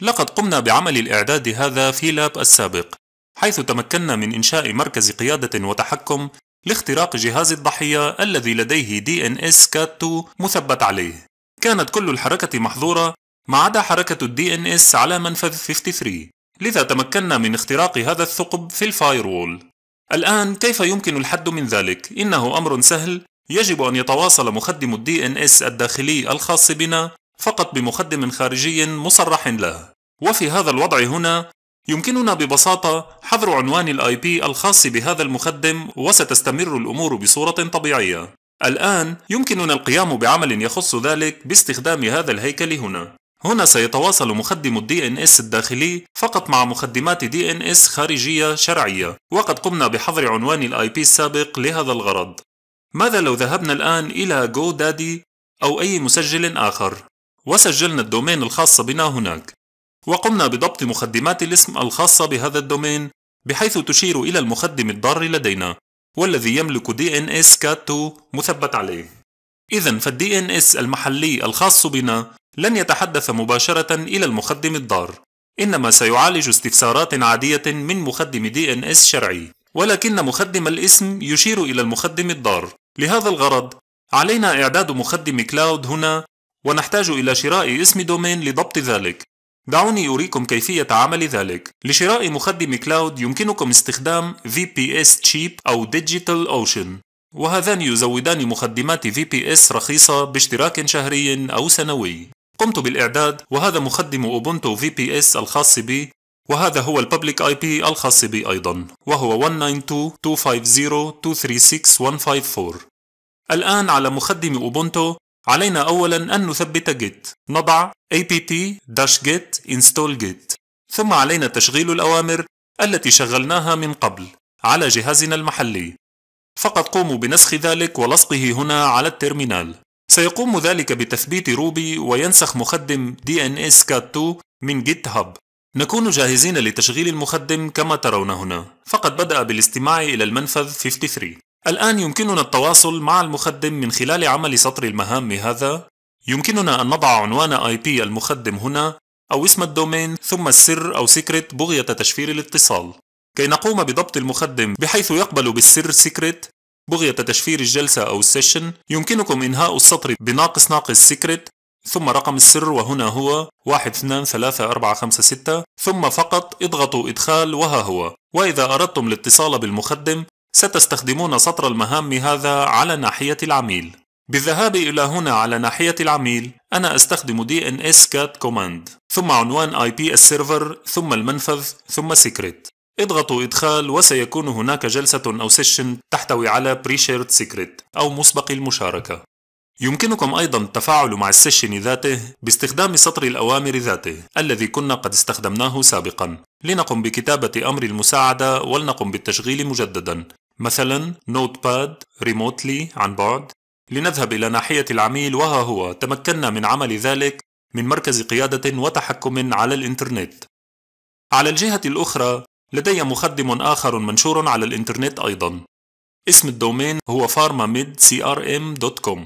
لقد قمنا بعمل الإعداد هذا في لاب السابق حيث تمكنا من إنشاء مركز قيادة وتحكم لاختراق جهاز الضحية الذي لديه DNS CAT2 مثبت عليه كانت كل الحركة محظورة ما عدا حركة ال DNS على منفذ 53 لذا تمكنا من اختراق هذا الثقب في الفايروول الآن كيف يمكن الحد من ذلك؟ إنه أمر سهل يجب أن يتواصل مخدم الـ DNS الداخلي الخاص بنا فقط بمخدم خارجي مصرح له وفي هذا الوضع هنا يمكننا ببساطة حظر عنوان الاي بي الخاص بهذا المخدم وستستمر الامور بصورة طبيعية الآن يمكننا القيام بعمل يخص ذلك باستخدام هذا الهيكل هنا هنا سيتواصل مخدم الدي ان اس الداخلي فقط مع مخدمات دي ان اس خارجية شرعية وقد قمنا بحظر عنوان الاي بي السابق لهذا الغرض ماذا لو ذهبنا الآن إلى جو دادي أو أي مسجل آخر وسجلنا الدومين الخاص بنا هناك وقمنا بضبط مخدمات الاسم الخاصة بهذا الدومين بحيث تشير إلى المخدم الضار لدينا والذي يملك دي ان اس كات 2 مثبت عليه إذا فالدي ان اس المحلي الخاص بنا لن يتحدث مباشرة إلى المخدم الضار إنما سيعالج استفسارات عادية من مخدم دي ان اس شرعي ولكن مخدم الاسم يشير إلى المخدم الضار لهذا الغرض علينا إعداد مخدم كلاود هنا ونحتاج إلى شراء اسم دومين لضبط ذلك دعوني أريكم كيفية عمل ذلك لشراء مخدم كلاود يمكنكم استخدام VPS Cheap أو Digital Ocean وهذان يزودان مخدمات VPS رخيصة باشتراك شهري أو سنوي قمت بالإعداد وهذا مخدم أوبونتو VPS الخاص بي وهذا هو الببليك اي بي الخاص بي ايضا وهو 192.250.236.154 الان على مخدم اوبونتو علينا أولا أن نثبت git نضع apt-get install git ثم علينا تشغيل الأوامر التي شغلناها من قبل على جهازنا المحلي فقط قوموا بنسخ ذلك ولصقه هنا على الترمينال سيقوم ذلك بتثبيت روبي وينسخ مخدم DNSCAT2 من جيت هاب نكون جاهزين لتشغيل المخدم كما ترون هنا فقد بدأ بالاستماع إلى المنفذ 53 الآن يمكننا التواصل مع المخدم من خلال عمل سطر المهام هذا يمكننا أن نضع عنوان IP المخدم هنا أو اسم الدومين ثم السر أو سيكريت بغية تشفير الاتصال كي نقوم بضبط المخدم بحيث يقبل بالسر سيكريت بغية تشفير الجلسة أو السيشن يمكنكم إنهاء السطر بناقص ناقص سيكريت ثم رقم السر وهنا هو 123456 ثم فقط اضغطوا إدخال وها هو وإذا أردتم الاتصال بالمخدم ستستخدمون سطر المهام هذا على ناحية العميل بالذهاب إلى هنا على ناحية العميل أنا أستخدم DNS cat command ثم عنوان IP السيرفر ثم المنفذ ثم secret اضغطوا إدخال وسيكون هناك جلسة أو سيشن تحتوي على pre-shared secret أو مسبق المشاركة يمكنكم أيضا التفاعل مع السيشن ذاته باستخدام سطر الأوامر ذاته الذي كنا قد استخدمناه سابقا لنقم بكتابة أمر المساعدة ولنقم بالتشغيل مجددا مثلا نوت باد ريموتلي عن بعد لنذهب إلى ناحية العميل وها هو تمكنا من عمل ذلك من مركز قيادة وتحكم على الإنترنت. على الجهة الأخرى لدي مخدم آخر منشور على الإنترنت أيضا. اسم الدومين هو pharmamidcrm.com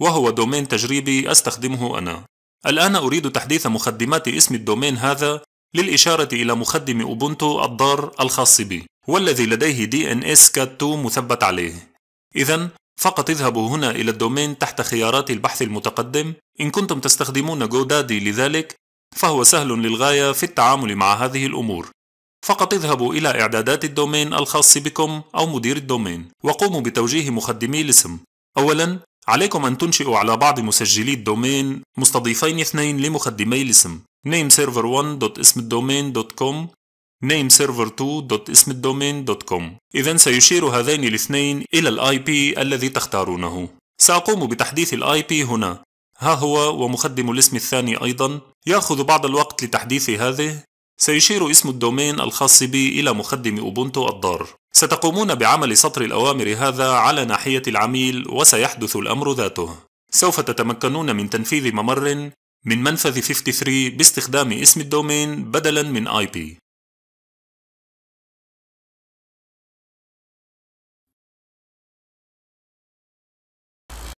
وهو دومين تجريبي أستخدمه أنا. الآن أريد تحديث مخدمات اسم الدومين هذا للإشارة إلى مخدم أوبونتو الضار الخاص بي. هو الذي لديه دي ان اس 2 مثبت عليه إذا فقط اذهبوا هنا إلى الدومين تحت خيارات البحث المتقدم إن كنتم تستخدمون جودادي لذلك فهو سهل للغاية في التعامل مع هذه الأمور فقط اذهبوا إلى إعدادات الدومين الخاص بكم أو مدير الدومين وقوموا بتوجيه مخدمي الاسم أولا عليكم أن تنشئوا على بعض مسجلي الدومين مستضيفين اثنين لمخدمي الاسم nameserver الدومين.com nameserver2.اسم إذا سيشير هذين الاثنين إلى الاي بي الذي تختارونه سأقوم بتحديث الاي بي هنا ها هو ومخدم الاسم الثاني أيضا يأخذ بعض الوقت لتحديث هذه سيشير اسم الدومين الخاص بي إلى مخدم أوبونتو الضار ستقومون بعمل سطر الأوامر هذا على ناحية العميل وسيحدث الأمر ذاته سوف تتمكنون من تنفيذ ممر من منفذ 53 باستخدام اسم الدومين بدلا من IP